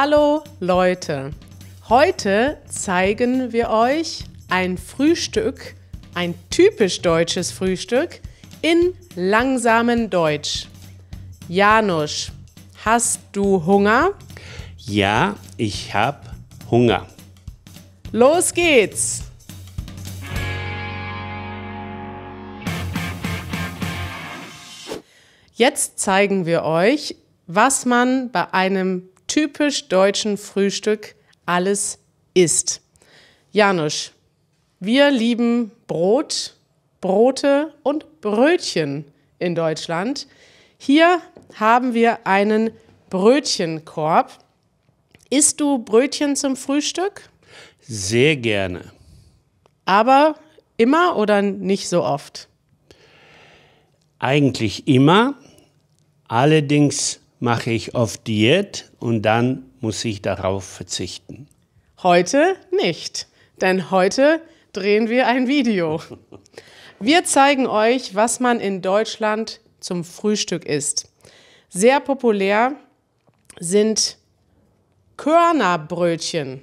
Hallo Leute, heute zeigen wir euch ein Frühstück, ein typisch deutsches Frühstück in langsamen Deutsch. Janusz, hast du Hunger? Ja, ich habe Hunger. Los geht's! Jetzt zeigen wir euch, was man bei einem typisch deutschen Frühstück alles isst. Janusz, wir lieben Brot, Brote und Brötchen in Deutschland. Hier haben wir einen Brötchenkorb. Isst du Brötchen zum Frühstück? Sehr gerne. Aber immer oder nicht so oft? Eigentlich immer, allerdings mache ich auf Diät und dann muss ich darauf verzichten. Heute nicht, denn heute drehen wir ein Video. Wir zeigen euch, was man in Deutschland zum Frühstück isst. Sehr populär sind Körnerbrötchen.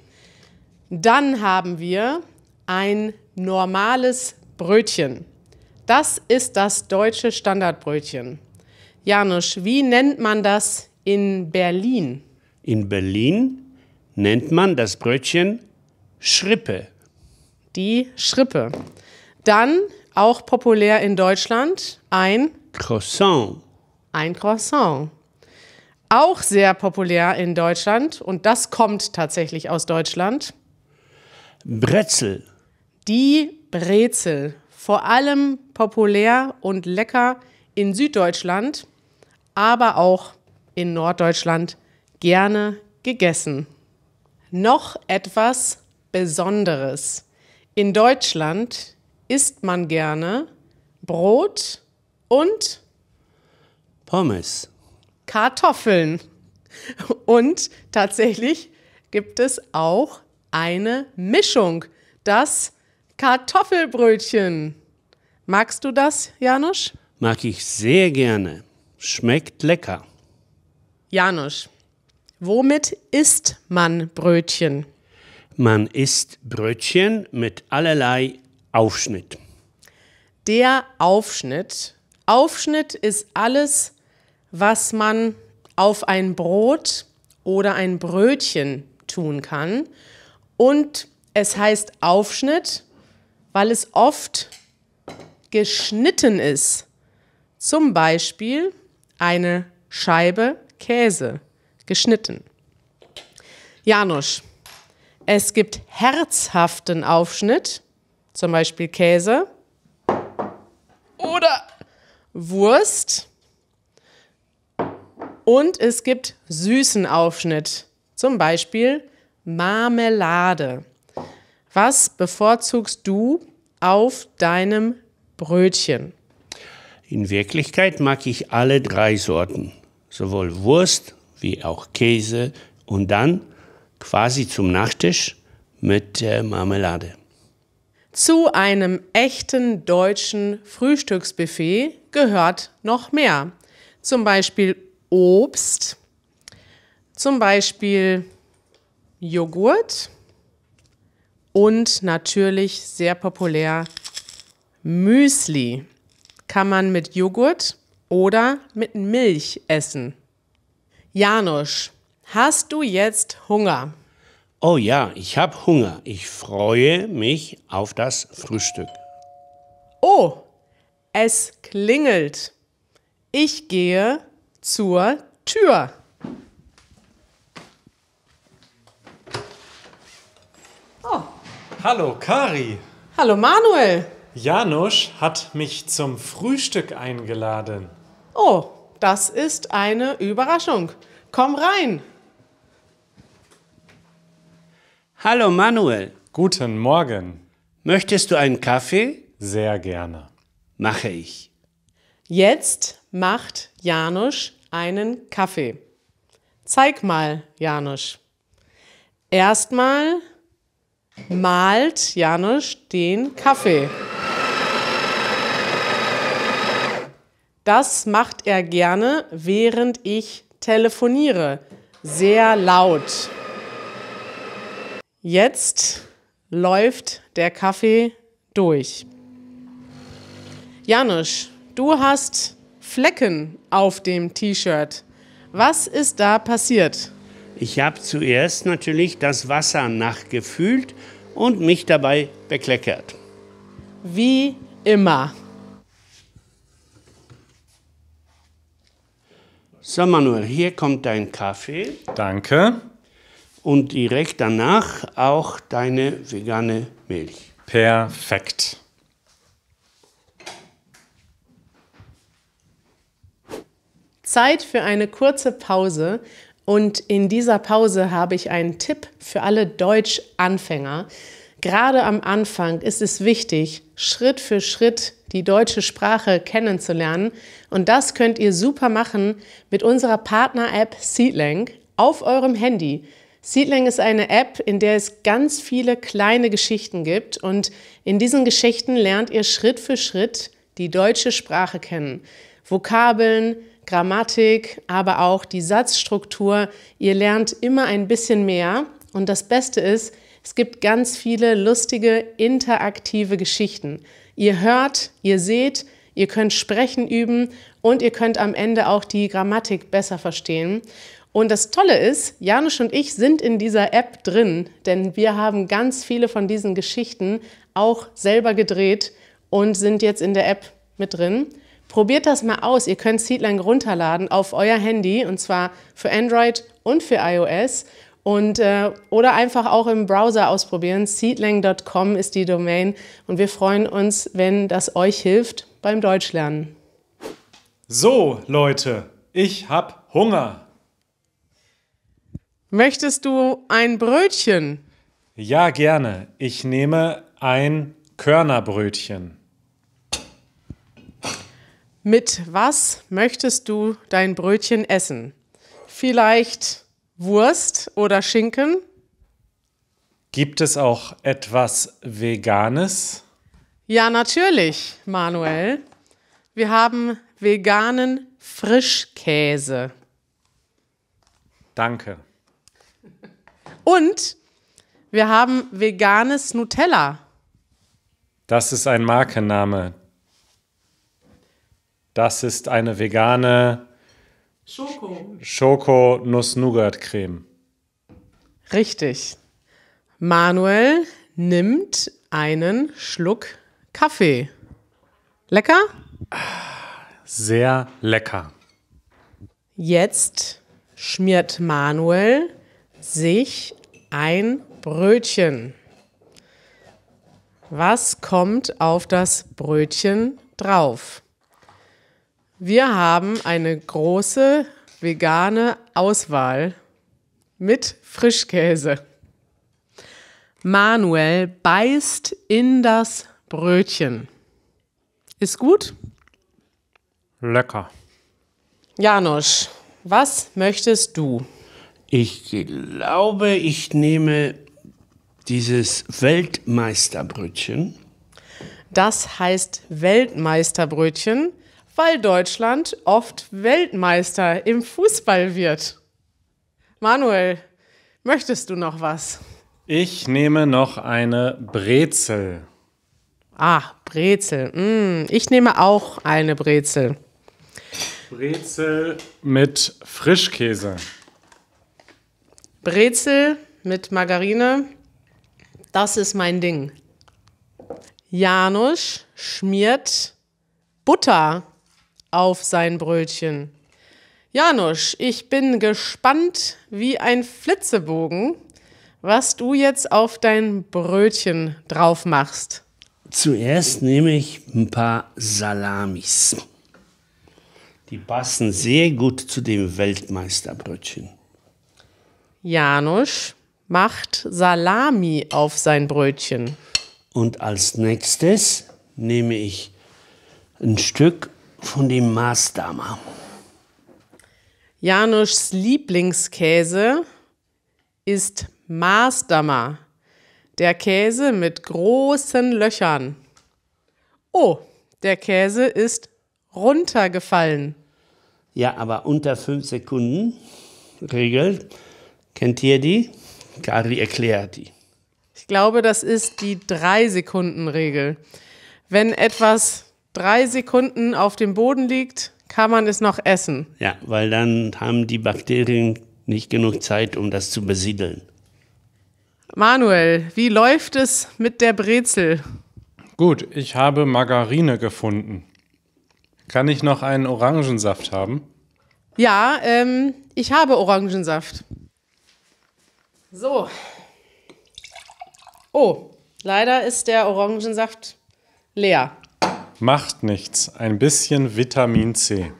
Dann haben wir ein normales Brötchen. Das ist das deutsche Standardbrötchen. Janusz, wie nennt man das in Berlin? In Berlin nennt man das Brötchen Schrippe. Die Schrippe. Dann, auch populär in Deutschland, ein Croissant. Ein Croissant. Auch sehr populär in Deutschland und das kommt tatsächlich aus Deutschland. Brezel. Die Brezel. Vor allem populär und lecker in Süddeutschland aber auch in Norddeutschland gerne gegessen. Noch etwas Besonderes. In Deutschland isst man gerne Brot und Pommes. Kartoffeln. Und tatsächlich gibt es auch eine Mischung, das Kartoffelbrötchen. Magst du das, Janusz? Mag ich sehr gerne. Schmeckt lecker. Janusz, womit isst man Brötchen? Man isst Brötchen mit allerlei Aufschnitt. Der Aufschnitt. Aufschnitt ist alles, was man auf ein Brot oder ein Brötchen tun kann. Und es heißt Aufschnitt, weil es oft geschnitten ist. Zum Beispiel eine Scheibe Käse geschnitten. Janusz, es gibt herzhaften Aufschnitt, zum Beispiel Käse oder Wurst. Und es gibt süßen Aufschnitt, zum Beispiel Marmelade. Was bevorzugst du auf deinem Brötchen? In Wirklichkeit mag ich alle drei Sorten, sowohl Wurst wie auch Käse und dann quasi zum Nachtisch mit äh, Marmelade. Zu einem echten deutschen Frühstücksbuffet gehört noch mehr. Zum Beispiel Obst, zum Beispiel Joghurt und natürlich sehr populär Müsli kann man mit Joghurt oder mit Milch essen. Janusz, hast du jetzt Hunger? Oh ja, ich habe Hunger. Ich freue mich auf das Frühstück. Oh, es klingelt. Ich gehe zur Tür. Oh. Hallo, Kari. Hallo, Manuel. Janusz hat mich zum Frühstück eingeladen. Oh, das ist eine Überraschung. Komm rein. Hallo Manuel. Guten Morgen. Möchtest du einen Kaffee? Sehr gerne. Mache ich. Jetzt macht Janusz einen Kaffee. Zeig mal, Janusz. Erstmal malt Janusz den Kaffee. Das macht er gerne, während ich telefoniere. Sehr laut. Jetzt läuft der Kaffee durch. Janusz, du hast Flecken auf dem T-Shirt. Was ist da passiert? Ich habe zuerst natürlich das Wasser nachgefühlt und mich dabei bekleckert. Wie immer. So, Manuel, hier kommt dein Kaffee. Danke. Und direkt danach auch deine vegane Milch. Perfekt. Zeit für eine kurze Pause und in dieser Pause habe ich einen Tipp für alle deutsch anfänger Gerade am Anfang ist es wichtig, Schritt für Schritt die deutsche Sprache kennenzulernen. Und das könnt ihr super machen mit unserer Partner-App Seedlang auf eurem Handy. Seedlang ist eine App, in der es ganz viele kleine Geschichten gibt. Und in diesen Geschichten lernt ihr Schritt für Schritt die deutsche Sprache kennen. Vokabeln, Grammatik, aber auch die Satzstruktur. Ihr lernt immer ein bisschen mehr. Und das Beste ist, es gibt ganz viele lustige, interaktive Geschichten. Ihr hört, ihr seht, ihr könnt sprechen üben und ihr könnt am Ende auch die Grammatik besser verstehen. Und das Tolle ist, Janusz und ich sind in dieser App drin, denn wir haben ganz viele von diesen Geschichten auch selber gedreht und sind jetzt in der App mit drin. Probiert das mal aus. Ihr könnt Seedlang runterladen auf euer Handy und zwar für Android und für iOS und, äh, oder einfach auch im Browser ausprobieren. Seedlang.com ist die Domain und wir freuen uns, wenn das euch hilft beim Deutschlernen. So, Leute, ich hab Hunger. Möchtest du ein Brötchen? Ja, gerne. Ich nehme ein Körnerbrötchen. Mit was möchtest du dein Brötchen essen? Vielleicht Wurst oder Schinken? Gibt es auch etwas Veganes? Ja, natürlich, Manuel. Wir haben veganen Frischkäse. Danke. Und wir haben veganes Nutella. Das ist ein Markenname. Das ist eine vegane Schoko. Schoko Nuss Nougat Creme. Richtig. Manuel nimmt einen Schluck Kaffee. Lecker? Sehr lecker. Jetzt schmiert Manuel sich ein Brötchen. Was kommt auf das Brötchen drauf? Wir haben eine große vegane Auswahl mit Frischkäse. Manuel beißt in das Brötchen. Ist gut? Lecker. Janusz, was möchtest du? Ich glaube, ich nehme dieses Weltmeisterbrötchen. Das heißt Weltmeisterbrötchen weil Deutschland oft Weltmeister im Fußball wird. Manuel, möchtest du noch was? Ich nehme noch eine Brezel. Ah, Brezel. Mm, ich nehme auch eine Brezel. Brezel mit Frischkäse. Brezel mit Margarine. Das ist mein Ding. Janusz schmiert Butter auf sein Brötchen. Janusz, ich bin gespannt wie ein Flitzebogen, was du jetzt auf dein Brötchen drauf machst. Zuerst nehme ich ein paar Salamis. Die passen sehr gut zu dem Weltmeisterbrötchen. Janusz macht Salami auf sein Brötchen. Und als nächstes nehme ich ein Stück von dem Maßdamer. Januschs Lieblingskäse ist Maßdamer. Der Käse mit großen Löchern. Oh, der Käse ist runtergefallen. Ja, aber unter 5 Sekunden Regel. Kennt ihr die? Kari erklärt die. Ich glaube, das ist die 3-Sekunden-Regel. Wenn etwas drei Sekunden auf dem Boden liegt, kann man es noch essen. Ja, weil dann haben die Bakterien nicht genug Zeit, um das zu besiedeln. Manuel, wie läuft es mit der Brezel? Gut, ich habe Margarine gefunden. Kann ich noch einen Orangensaft haben? Ja, ähm, ich habe Orangensaft. So. Oh, leider ist der Orangensaft leer. Macht nichts, ein bisschen Vitamin C.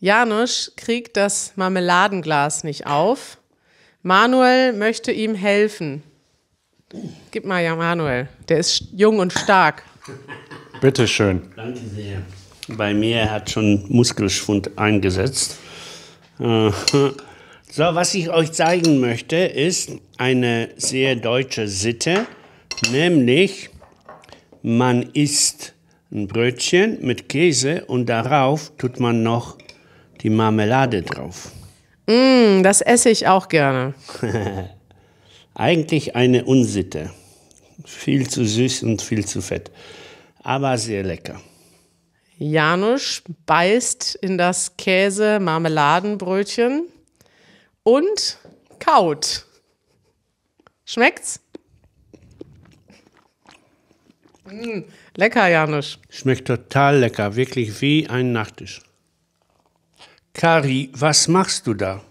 Janusz kriegt das Marmeladenglas nicht auf. Manuel möchte ihm helfen. Gib mal ja Manuel, der ist jung und stark. Bitte schön. Danke sehr. Bei mir hat schon Muskelschwund eingesetzt. Äh, so, was ich euch zeigen möchte, ist eine sehr deutsche Sitte. Nämlich, man isst ein Brötchen mit Käse und darauf tut man noch die Marmelade drauf. Mm, das esse ich auch gerne. Eigentlich eine Unsitte. Viel zu süß und viel zu fett. Aber sehr lecker. Janusz beißt in das Käse-Marmeladenbrötchen und kaut. Schmeckt's? Mm, lecker, Janusz. Schmeckt total lecker, wirklich wie ein Nachtisch. Kari, was machst du da?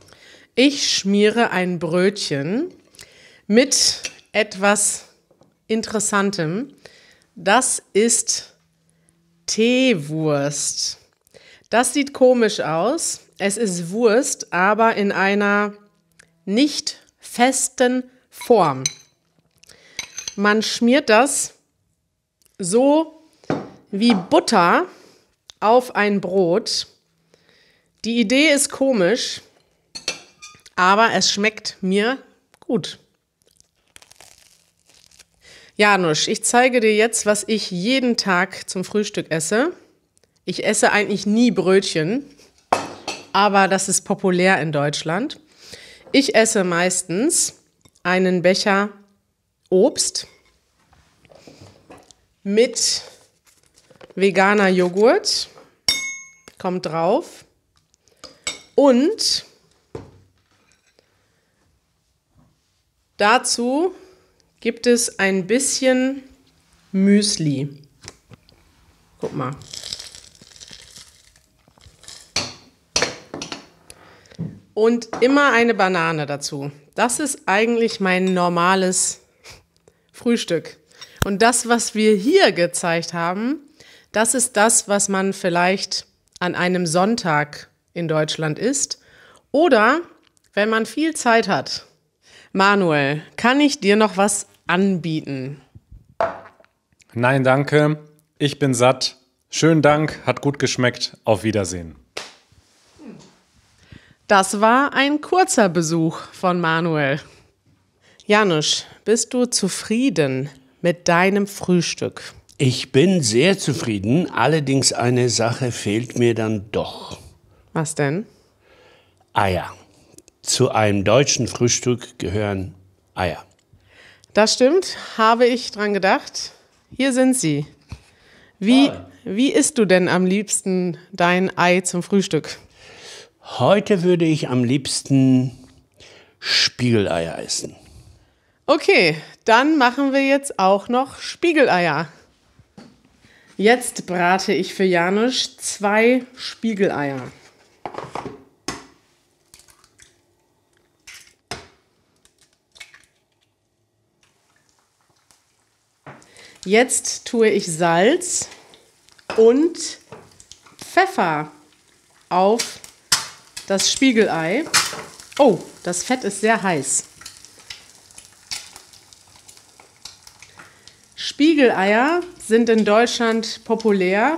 Ich schmiere ein Brötchen mit etwas Interessantem. Das ist Teewurst. Das sieht komisch aus. Es ist Wurst, aber in einer nicht festen Form. Man schmiert das so wie Butter auf ein Brot. Die Idee ist komisch, aber es schmeckt mir gut. Janusz, ich zeige dir jetzt, was ich jeden Tag zum Frühstück esse. Ich esse eigentlich nie Brötchen, aber das ist populär in Deutschland. Ich esse meistens einen Becher Obst mit veganer Joghurt. Kommt drauf. Und dazu gibt es ein bisschen Müsli. Guck mal. Und immer eine Banane dazu. Das ist eigentlich mein normales Frühstück. Und das, was wir hier gezeigt haben, das ist das, was man vielleicht an einem Sonntag in Deutschland isst oder wenn man viel Zeit hat. Manuel, kann ich dir noch was anbieten? Nein, danke. Ich bin satt. Schönen Dank, hat gut geschmeckt. Auf Wiedersehen. Das war ein kurzer Besuch von Manuel. Janusz, bist du zufrieden mit deinem Frühstück? Ich bin sehr zufrieden, allerdings eine Sache fehlt mir dann doch. Was denn? Eier. Zu einem deutschen Frühstück gehören Eier. Das stimmt, habe ich dran gedacht. Hier sind sie. Wie, wie isst du denn am liebsten dein Ei zum Frühstück? Heute würde ich am liebsten Spiegeleier essen. Okay, dann machen wir jetzt auch noch Spiegeleier. Jetzt brate ich für Janusz zwei Spiegeleier. Jetzt tue ich Salz und Pfeffer auf das Spiegelei. Oh, das Fett ist sehr heiß. Spiegeleier sind in Deutschland populär,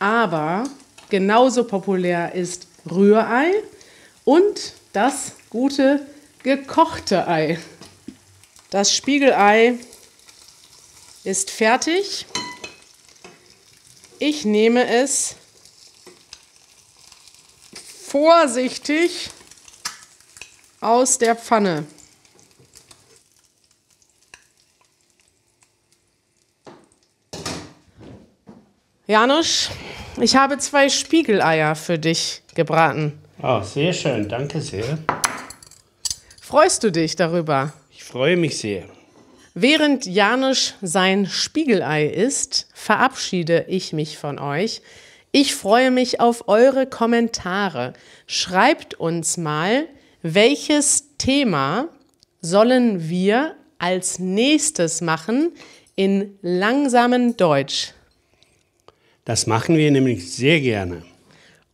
aber genauso populär ist Rührei und das gute gekochte Ei. Das Spiegelei ist fertig. Ich nehme es vorsichtig aus der Pfanne. Janusz, ich habe zwei Spiegeleier für dich gebraten. Oh, sehr schön, danke sehr. Freust du dich darüber? Ich freue mich sehr. Während Janusz sein Spiegelei isst, verabschiede ich mich von euch. Ich freue mich auf eure Kommentare. Schreibt uns mal, welches Thema sollen wir als nächstes machen in langsamen Deutsch? Das machen wir nämlich sehr gerne.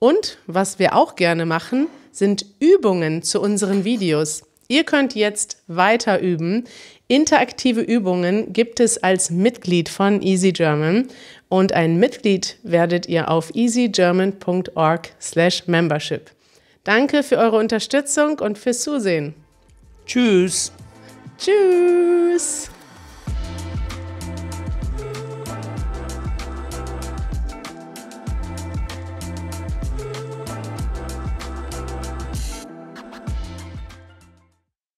Und was wir auch gerne machen, sind Übungen zu unseren Videos. Ihr könnt jetzt weiter üben. Interaktive Übungen gibt es als Mitglied von Easy German und ein Mitglied werdet ihr auf easygerman.org/membership. Danke für eure Unterstützung und fürs Zusehen. Tschüss. Tschüss.